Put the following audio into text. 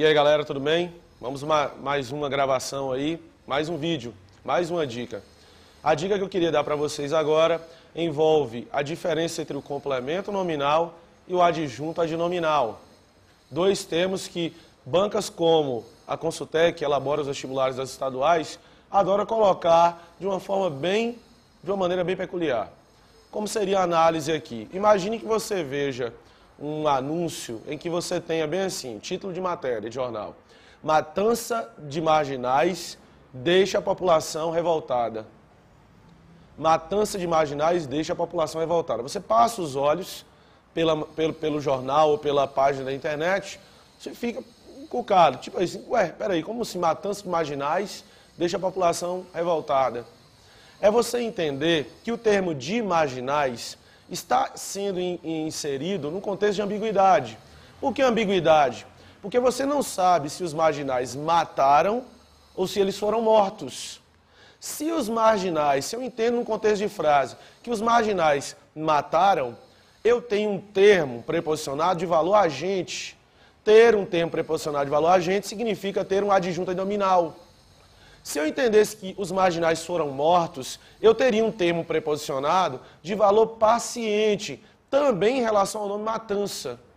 E aí galera, tudo bem? Vamos uma, mais uma gravação aí, mais um vídeo, mais uma dica. A dica que eu queria dar para vocês agora envolve a diferença entre o complemento nominal e o adjunto adnominal. Dois termos que bancas como a Consultec, que elabora os vestibulares das estaduais, adora colocar de uma forma bem, de uma maneira bem peculiar. Como seria a análise aqui? Imagine que você veja um anúncio em que você tenha bem assim, título de matéria, de jornal. Matança de marginais deixa a população revoltada. Matança de marginais deixa a população revoltada. Você passa os olhos pela, pelo, pelo jornal ou pela página da internet, você fica encucado. Tipo assim, ué, peraí, como se assim matança de marginais deixa a população revoltada? É você entender que o termo de marginais está sendo in, inserido num contexto de ambiguidade. Por que ambiguidade? Porque você não sabe se os marginais mataram ou se eles foram mortos. Se os marginais, se eu entendo num contexto de frase que os marginais mataram, eu tenho um termo preposicionado de valor agente. Ter um termo preposicionado de valor agente significa ter um adjunto nominal. Se eu entendesse que os marginais foram mortos, eu teria um termo preposicionado de valor paciente, também em relação ao nome matança.